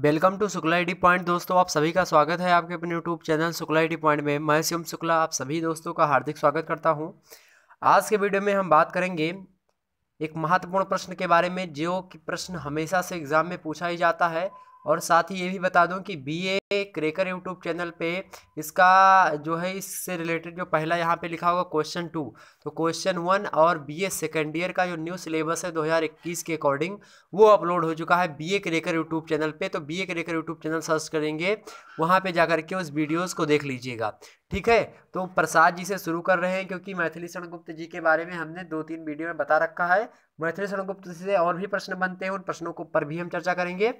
welcome to Shukla I point दोस्तों आप सभी का स्वागत है आपके अपने YouTube channel Shukla I point में मैं शिवम शुक्ला आप सभी दोस्तों का हार्दिक स्वागत करता हूं आज के वीडियो में हम बात करेंगे एक महत्वपूर्ण प्रश्न के बारे में जो कि प्रश्न हमेशा से एग्ज़ाम में पूछा ही जाता है और साथ ही ये भी बता दूँ कि बी क्रेकर यूट्यूब चैनल पे इसका जो है इससे रिलेटेड जो पहला यहाँ पे लिखा होगा क्वेश्चन टू तो क्वेश्चन वन और बीए सेकेंड ईयर का जो न्यू सिलेबस है 2021 के अकॉर्डिंग वो अपलोड हो चुका है बीए क्रेकर यूट्यूब चैनल पे तो BA cracker YouTube channel search करेंगे वहाँ पे जा के उस वीडियोज़ को देख लीजिएगा ठीक है तो प्रसाद जी से शुरू कर रहे हैं क्योंकि मैथिली शरण गुप्त जी के बारे में हमने दो तीन वीडियो में बता रखा है मैथिली शरण गुप्त जी से और भी प्रश्न बनते हैं उन प्रश्नों को पर भी हम चर्चा करेंगे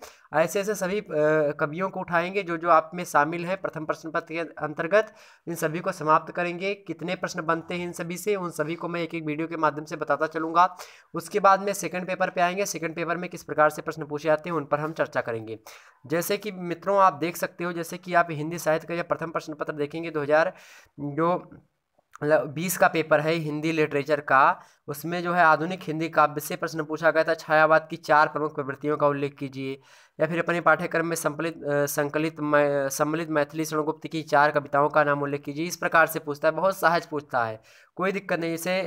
ऐसे ऐसे सभी कवियों को उठाएंगे जो जो आप में शामिल हैं प्रथम प्रश्न पत्र के अंतर्गत इन सभी को समाप्त करेंगे कितने प्रश्न बनते हैं इन सभी से उन सभी को मैं एक एक वीडियो के माध्यम से बताता चलूंगा उसके बाद में सेकंड पेपर पे आएंगे सेकंड पेपर में किस प्रकार से प्रश्न पूछे जाते हैं उन पर हम चर्चा करेंगे जैसे कि मित्रों आप देख सकते हो जैसे कि आप हिंदी साहित्य का यह प्रथम प्रश्न पत्र देखेंगे दो जो मतलब बीस का पेपर है हिंदी लिटरेचर का उसमें जो है आधुनिक हिंदी काव्य से प्रश्न पूछा गया था छायावाद की चार प्रमुख प्रवृत्तियों का उल्लेख कीजिए या फिर अपने पाठ्यक्रम में संकलित संकलित सम्मिलित मैथिली स्वर्णगुप्त की चार कविताओं का नाम उल्लेख कीजिए इस प्रकार से पूछता है बहुत सहज पूछता है कोई दिक्कत नहीं जैसे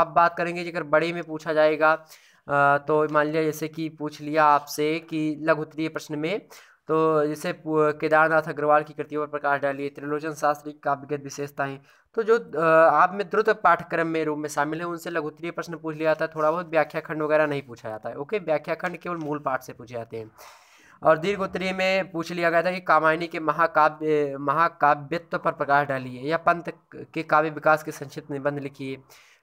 आप बात करेंगे अगर बड़े में पूछा जाएगा तो मान लिया जैसे कि पूछ लिया आपसे कि लघु प्रश्न में तो जैसे केदारनाथ अग्रवाल की कृतियों पर प्रकाश डालिए त्रिलोचन शास्त्री की काव्यगत विशेषताएं तो जो आप में द्रुत पाठ्यक्रम में रूप में शामिल है उनसे लघुत्तरीय प्रश्न पूछ लिया जाता है थोड़ा बहुत व्याख्या खंड वगैरह नहीं पूछा जाता है ओके व्याख्या खंड केवल मूल पाठ से पूछे जाते हैं और दीर्घ उत्तरीय में पूछ लिया गया था कि कामायनी के महाकाव्य महाकाव्यत्व पर प्रकाश डालिए या पंत के काव्य विकास के संक्षिप्त निबंध लिखिए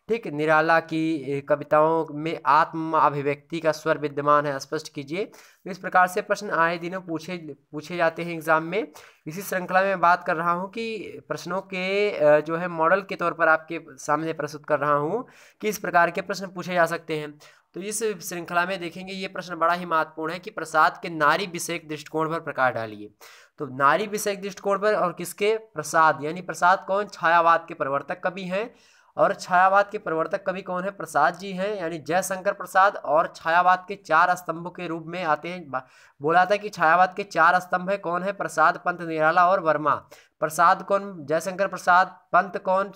ठीक निराला की कविताओं में आत्म अभिव्यक्ति का स्वर विद्यमान है स्पष्ट कीजिए तो इस प्रकार से प्रश्न आए दिनों पूछे पूछे जाते हैं एग्जाम में इसी श्रृंखला में बात कर रहा हूँ कि प्रश्नों के जो है मॉडल के तौर पर आपके सामने प्रस्तुत कर रहा हूँ कि इस प्रकार के प्रश्न पूछे जा सकते हैं तो इस श्रृंखला में देखेंगे ये प्रश्न बड़ा ही महत्वपूर्ण है कि प्रसाद के नारी विषयक दृष्टिकोण पर प्रकाश डालिए तो नारी विषयक दृष्टिकोण पर और किसके प्रसाद यानी प्रसाद कौन छायावाद के प्रवर्तक कवि हैं और छायावाद के प्रवर्तक कवि कौन है प्रसाद जी हैं यानी जयशंकर प्रसाद और छायावाद के चार स्तंभों के रूप में आते हैं बोला था कि छायावाद के चार स्तंभ है कौन है प्रसाद पंत निराला और वर्मा प्रसाद कौन जयशंकर प्रसाद पंत कौन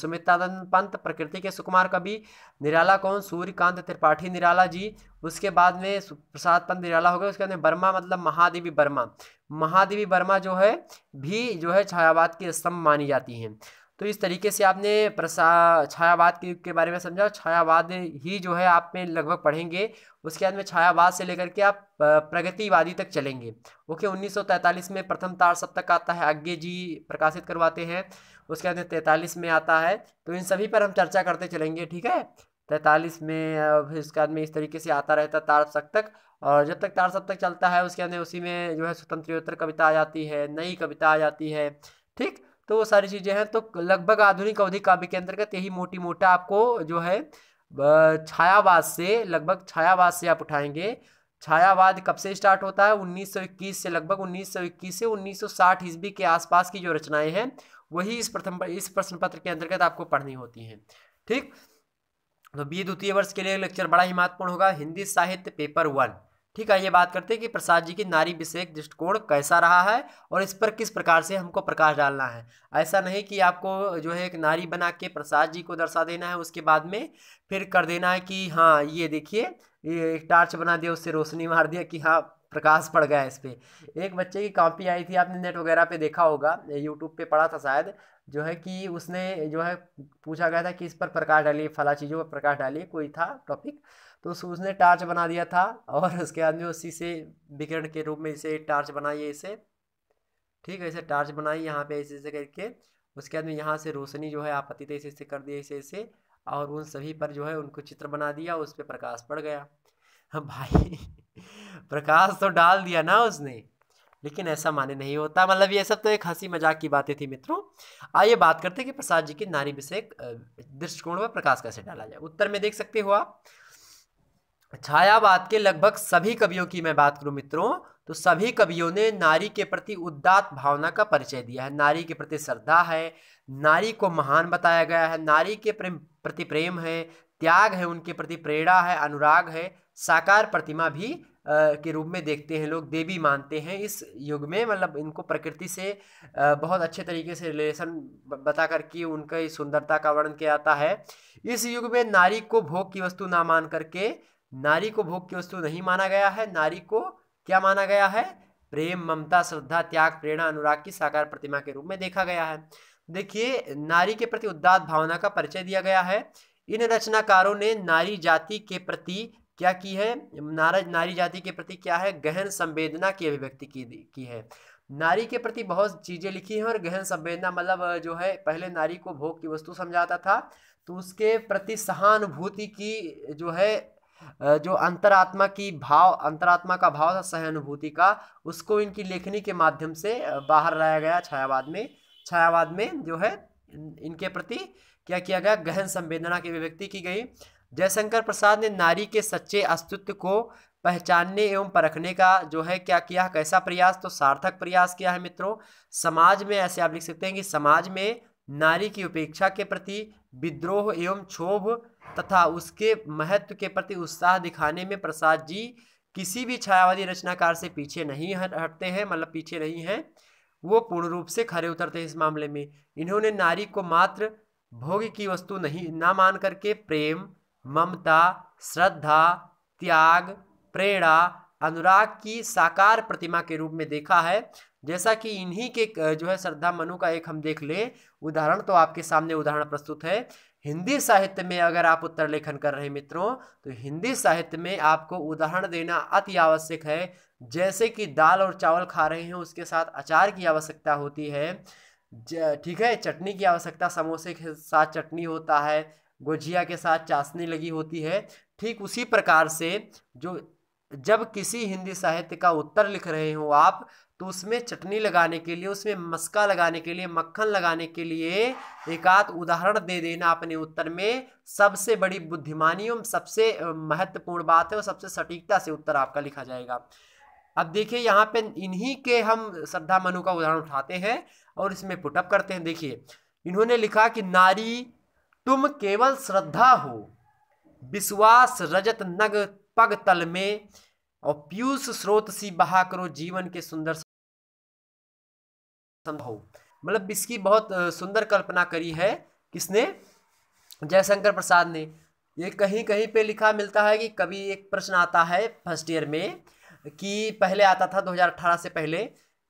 सुमित्रानंद पंत प्रकृति के सुकुमार कवि निराला कौन सूर्यकांत त्रिपाठी निराला जी उसके बाद में प्रसाद पंत निराला हो गया उसके बाद में वर्मा मतलब महादेवी वर्मा महादेवी वर्मा जो है भी जो है छायावाद की स्तंभ मानी जाती हैं तो इस तरीके से आपने प्रसा छायावाद के युग के बारे में समझा छायावाद ही जो है आप में लगभग पढ़ेंगे उसके बाद में छायावाद से लेकर के आप प्रगतिवादी तक चलेंगे ओके 1943 में प्रथम तार सप्तक आता है आज्ञे जी प्रकाशित करवाते हैं उसके बाद में तैंतालीस में आता है तो इन सभी पर हम चर्चा करते चलेंगे ठीक है तैंतालीस में फिर उसके बाद में इस तरीके से आता रहता तार सप्तक और जब तक तार सप्तक चलता है उसके बाद उसी में जो है स्वतंत्रोत्तर कविता आ जाती है नई कविता आ जाती है ठीक तो वो सारी चीज़ें हैं तो लगभग आधुनिक अवधि काव्य के अंतर्गत यही मोटी मोटा आपको जो है छायावाद से लगभग छायावाद से आप उठाएंगे छायावाद कब से स्टार्ट होता है 1921 से लगभग 1921 से 1960 ईस्वी के आसपास की जो रचनाएं हैं वही इस प्रथम इस प्रश्न पत्र के अंतर्गत आपको पढ़नी होती हैं ठीक तो बी द्वितीय वर्ष के लिए लेक्चर बड़ा ही महत्वपूर्ण होगा हिंदी साहित्य पेपर वन ठीक है ये बात करते हैं कि प्रसाद जी की नारी विषयक दृष्टिकोण कैसा रहा है और इस पर किस प्रकार से हमको प्रकाश डालना है ऐसा नहीं कि आपको जो है एक नारी बना के प्रसाद जी को दर्शा देना है उसके बाद में फिर कर देना है कि हाँ ये देखिए एक टार्च बना दिया उससे रोशनी मार दिया कि हाँ प्रकाश पड़ गया इस पर एक बच्चे की कॉपी आई थी आपने नेट वगैरह पे देखा होगा यूट्यूब पे पढ़ा था शायद जो है कि उसने जो है पूछा गया था कि इस पर प्रकाश डालिए फला चीज़ों पर प्रकाश डालिए कोई था टॉपिक तो उसने टार्च बना दिया था और उसके बाद में उसी से विकिरण के रूप में इसे टार्च है इसे ठीक है इसे टार्च बनाई यहाँ पे ऐसे ऐसे करके उसके बाद में यहाँ से रोशनी जो है आपत्ति थे ऐसे ऐसे कर दिया ऐसे ऐसे और उन सभी पर जो है उनको चित्र बना दिया उस पर प्रकाश पड़ गया हाँ भाई प्रकाश तो डाल दिया ना उसने लेकिन ऐसा माने नहीं होता मतलब ये सब तो एक हंसी मजाक की बातें थी मित्रों आइए बात करते हैं कि प्रसाद जी के नारी विषय दृष्टिकोण में प्रकाश कैसे डाला जाए उत्तर में देख सकते हो आप छायावाद के लगभग सभी कवियों की मैं बात करूं मित्रों तो सभी कवियों ने नारी के प्रति उदात भावना का परिचय दिया है नारी के प्रति श्रद्धा है नारी को महान बताया गया है नारी के प्रेम प्रति प्रेम है त्याग है उनके प्रति प्रेरणा है अनुराग है साकार प्रतिमा भी के रूप में देखते हैं लोग देवी मानते हैं इस युग में मतलब इनको प्रकृति से बहुत अच्छे तरीके से रिलेशन बता करके उनकी सुंदरता का वर्णन किया जाता है इस युग में नारी को भोग की वस्तु ना मान करके नारी को भोग की वस्तु नहीं माना गया है नारी को क्या माना गया है प्रेम ममता श्रद्धा त्याग प्रेरणा अनुराग की साकार प्रतिमा के रूप में देखा गया है देखिए नारी के प्रति उद्दात भावना का परिचय दिया गया है इन रचनाकारों ने नारी जाति के प्रति क्या की है नारा नारी जाति के प्रति क्या है गहन संवेदना की अभिव्यक्ति की की है नारी के प्रति बहुत चीज़ें लिखी हैं और गहन संवेदना मतलब जो है पहले नारी को भोग की वस्तु समझाता था तो उसके प्रति सहानुभूति की जो है जो अंतरात्मा की भाव अंतरात्मा का भाव था सहानुभूति का उसको इनकी लेखनी के माध्यम से बाहर लाया गया छायावाद में छायावाद में जो है इनके प्रति क्या किया गया गहन संवेदना की अभिव्यक्ति की गई जयशंकर प्रसाद ने नारी के सच्चे अस्तित्व को पहचानने एवं परखने का जो है क्या किया कैसा प्रयास तो सार्थक प्रयास किया है मित्रों समाज में ऐसे आप लिख सकते हैं कि समाज में नारी की उपेक्षा के प्रति विद्रोह एवं क्षोभ तथा उसके महत्व के प्रति उत्साह दिखाने में प्रसाद जी किसी भी छायावादी रचनाकार से पीछे नहीं हटते हैं मतलब पीछे नहीं हैं वो पूर्ण रूप से खड़े उतरते हैं इस मामले में इन्होंने नारी को मात्र भोग की वस्तु नहीं ना मान करके प्रेम ममता श्रद्धा त्याग प्रेरणा अनुराग की साकार प्रतिमा के रूप में देखा है जैसा कि इन्हीं के जो है श्रद्धा मनु का एक हम देख लें उदाहरण तो आपके सामने उदाहरण प्रस्तुत है हिंदी साहित्य में अगर आप उत्तर लेखन कर रहे मित्रों तो हिंदी साहित्य में आपको उदाहरण देना अति आवश्यक है जैसे कि दाल और चावल खा रहे हैं उसके साथ अचार की आवश्यकता होती है ठीक है चटनी की आवश्यकता समोसे के साथ चटनी होता है गुजिया के साथ चाशनी लगी होती है ठीक उसी प्रकार से जो जब किसी हिंदी साहित्य का उत्तर लिख रहे हो आप तो उसमें चटनी लगाने के लिए उसमें मस्का लगाने के लिए मक्खन लगाने के लिए एक आध उदाहरण दे देना अपने उत्तर में सबसे बड़ी बुद्धिमानी और सबसे महत्वपूर्ण बात है और सबसे सटीकता से उत्तर आपका लिखा जाएगा अब देखिए यहाँ पे इन्हीं के हम श्रद्धा मनु का उदाहरण उठाते हैं और इसमें पुटअप करते हैं देखिए इन्होंने लिखा कि नारी तुम केवल श्रद्धा हो विश्वास रजत नग पग तल में और पीयूष स्रोत सी बहा करो जीवन के सुंदर संभव मतलब इसकी बहुत सुंदर कल्पना करी है किसने जयशंकर प्रसाद ने ये कहीं कहीं पे लिखा मिलता है कि कभी एक प्रश्न आता है फर्स्ट ईयर में कि पहले आता था 2018 से पहले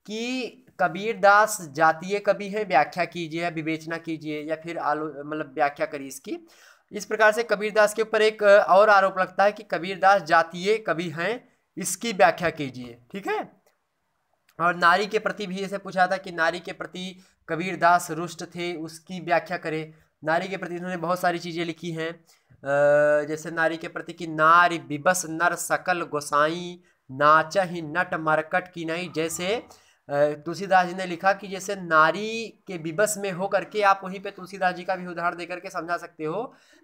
कि कबीर दास जातीय कवि है व्याख्या कीजिए या विवेचना कीजिए या फिर आलो मतलब व्याख्या करिए इसकी इस प्रकार से कबीर दास के ऊपर एक और आरोप लगता है कि कबीर दास जातीय कवि हैं इसकी व्याख्या कीजिए ठीक है और नारी के प्रति भी ऐसे पूछा था कि नारी के प्रति कबीर दास रुष्ट थे उसकी व्याख्या करें नारी के प्रति इन्होंने बहुत सारी चीज़ें लिखी हैं जैसे नारी के प्रति कि नारी बिबस नर सकल गोसाई नाच ही नट मरकट की नहीं जैसे तुलसीदास जी ने लिखा कि जैसे नारी के बिबस में हो करके आप वहीं पे तुलसीदास जी का भी उदाहरण दे करके समझा सकते हो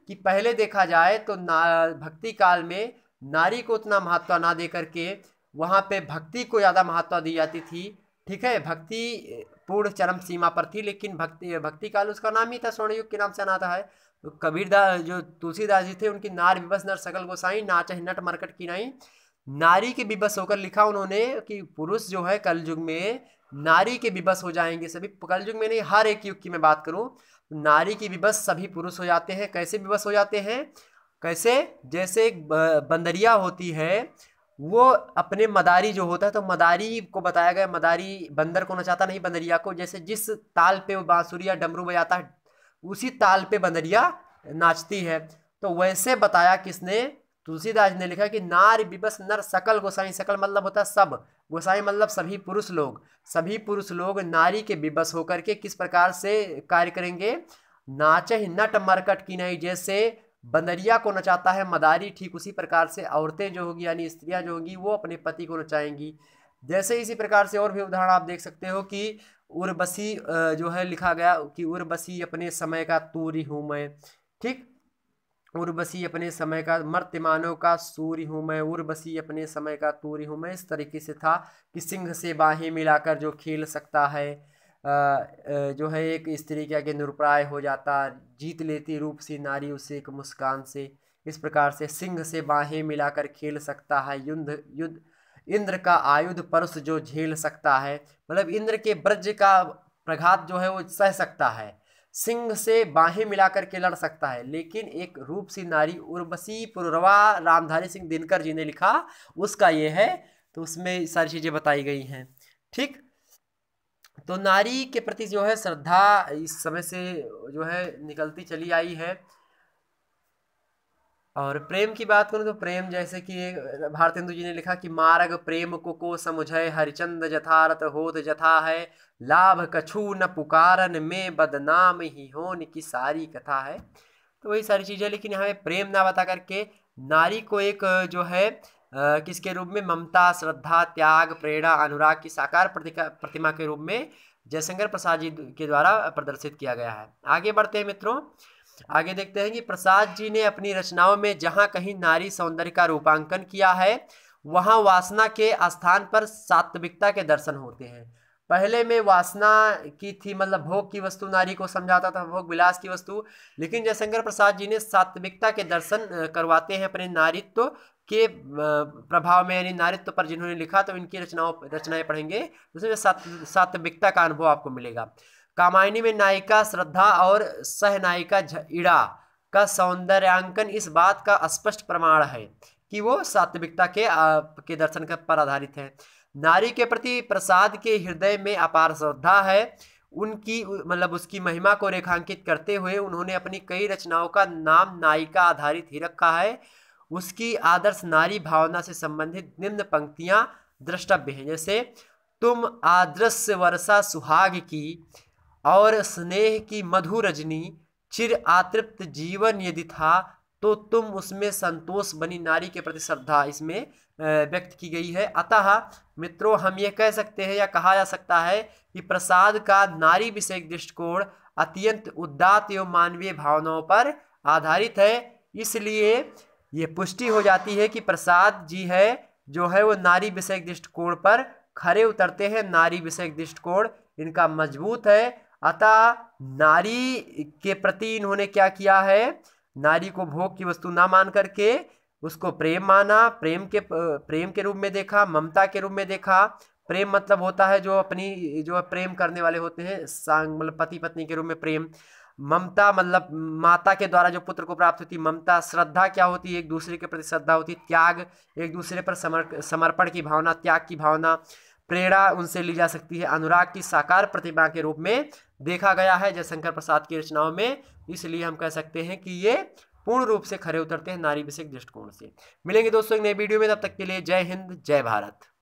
कि पहले देखा जाए तो ना भक्ति काल में नारी को उतना महत्व ना दे करके वहाँ पे भक्ति को ज़्यादा महत्व दी जाती थी ठीक है भक्ति पूर्ण चरम सीमा पर थी लेकिन भक्ति भक्ति काल उसका नाम ही था स्वर्णयुग के नाम से नाता है तो कबीरदास जो तुलसीदास जी थे उनकी नार विवस नर सकल गोसाई नाच नट मरकट की नाई नारी के विवश होकर लिखा उन्होंने कि पुरुष जो है कल युग में नारी के विवश हो जाएंगे सभी कल युग में नहीं हर एक युग की मैं बात करूँ तो नारी की विवश सभी पुरुष हो जाते हैं कैसे विवश हो जाते हैं कैसे जैसे एक बंदरिया होती है वो अपने मदारी जो होता है तो मदारी को बताया गया मदारी बंदर को नचाता नहीं बंदरिया को जैसे जिस ताल पे वो बांसुरी या डमरू बजाता है उसी ताल पे बंदरिया नाचती है तो वैसे बताया किसने तुलसीदास ने लिखा कि नार विबस नर सकल गोसाई सकल मतलब होता है सब गोसाई मतलब सभी पुरुष लोग सभी पुरुष लोग नारी के विबस होकर के किस प्रकार से कार्य करेंगे नाच नट मरकट की नहीं जैसे बंदरिया को नचाता है मदारी ठीक उसी प्रकार से औरतें जो होगी यानी स्त्रियां जो होंगी वो अपने पति को नचाएंगी जैसे इसी प्रकार से और भी उदाहरण आप देख सकते हो कि उर्वशी जो है लिखा गया कि उर्वशी अपने समय का तूरी हूँ मैं ठीक उर्वशी अपने समय का मर्तमानों का सूर्य हूँ मैं उर्वशी अपने समय का तूरी हूँ मैं इस तरीके से था कि सिंह से बाहें मिलाकर जो खेल सकता है जो है एक स्त्री के आगे निरप्राय हो जाता जीत लेती रूप सी नारी उसे एक मुस्कान से इस प्रकार से सिंह से बाहें मिलाकर खेल सकता है युद्ध युद्ध इंद्र का आयुध परस जो झेल सकता है मतलब इंद्र के ब्रज का प्रघात जो है वो सह सकता है सिंह से बाहें मिलाकर के लड़ सकता है लेकिन एक रूप सी नारी उर्वशी पुरवा रामधारी सिंह दिनकर जी ने लिखा उसका ये है तो उसमें सारी चीज़ें बताई गई हैं ठीक तो नारी के प्रति जो है श्रद्धा इस समय से जो है निकलती चली आई है और प्रेम की बात करूँ तो प्रेम जैसे कि भारतेंदु जी ने लिखा कि मार्ग प्रेम को को समझे हरिचंद जथारत होत जथा है लाभ कछु न पुकारन में बदनाम ही होन की सारी कथा है तो वही सारी चीज़ें लेकिन हमें प्रेम ना बता करके नारी को एक जो है किसके रूप में ममता श्रद्धा त्याग प्रेरणा अनुराग की साकार प्रतिमा के रूप में जयशंकर प्रसाद जी के द्वारा प्रदर्शित किया गया है आगे बढ़ते हैं मित्रों आगे देखते हैं कि प्रसाद जी ने अपनी रचनाओं में जहाँ कहीं नारी सौंदर्य का रूपांकन किया है वहाँ वासना के स्थान पर सात्विकता के दर्शन होते हैं पहले में वासना की थी मतलब भोग की वस्तु नारी को समझाता था भोग विलास की वस्तु लेकिन जयशंकर प्रसाद जी ने सात्विकता के दर्शन करवाते हैं अपने नारित्व के प्रभाव में यानी नारित्व पर जिन्होंने लिखा तो इनकी रचनाओं रचनाएं पढ़ेंगे उसमें सात्विकता का अनुभव आपको मिलेगा कामायनी में नायिका श्रद्धा और सहनायिका झड़ा का सौंदर्यांकन इस बात का स्पष्ट प्रमाण है कि वो सात्विकता के के दर्शन पर आधारित है नारी के प्रति प्रसाद के हृदय में अपार श्रद्धा है उनकी मतलब उसकी महिमा को रेखांकित करते हुए उन्होंने अपनी कई रचनाओं का नाम नायिका आधारित ही रखा है उसकी आदर्श नारी भावना से संबंधित निम्न पंक्तियां दृष्टव्य हैं जैसे तुम आदर्श वर्षा सुहाग की और स्नेह की मधु रजनी चिर आतृप्त जीवन यदि था तो तुम उसमें संतोष बनी नारी के प्रति श्रद्धा इसमें व्यक्त की गई है अतः मित्रों हम ये कह सकते हैं या कहा जा सकता है कि प्रसाद का नारी विषय दृष्टिकोण अत्यंत उदात एवं मानवीय भावनाओं पर आधारित है इसलिए ये पुष्टि हो जाती है कि प्रसाद जी है जो है वो नारी विषय दृष्टिकोण पर खरे उतरते हैं नारी विषय दृष्टिकोण इनका मजबूत है अतः नारी के प्रति इन्होंने क्या किया है नारी को भोग की वस्तु ना मान करके उसको प्रेम माना प्रेम के प्रेम के रूप में देखा ममता के रूप में देखा प्रेम मतलब होता है जो अपनी जो प्रेम करने वाले होते हैं सांग मतलब पति पत्नी के रूप में प्रेम ममता मतलब माता के द्वारा जो पुत्र को प्राप्त होती ममता श्रद्धा क्या होती है एक दूसरे के प्रति श्रद्धा होती त्याग एक दूसरे पर समर्पण की भावना त्याग की भावना प्रेरणा उनसे ली जा सकती है अनुराग की साकार प्रतिमा के रूप में देखा गया है जयशंकर प्रसाद की रचनाओं में इसलिए हम कह सकते हैं कि ये पूर्ण रूप से खरे उतरते हैं नारी विषयक दृष्टिकोण से मिलेंगे दोस्तों एक नए वीडियो में तब तक के लिए जय हिंद जय भारत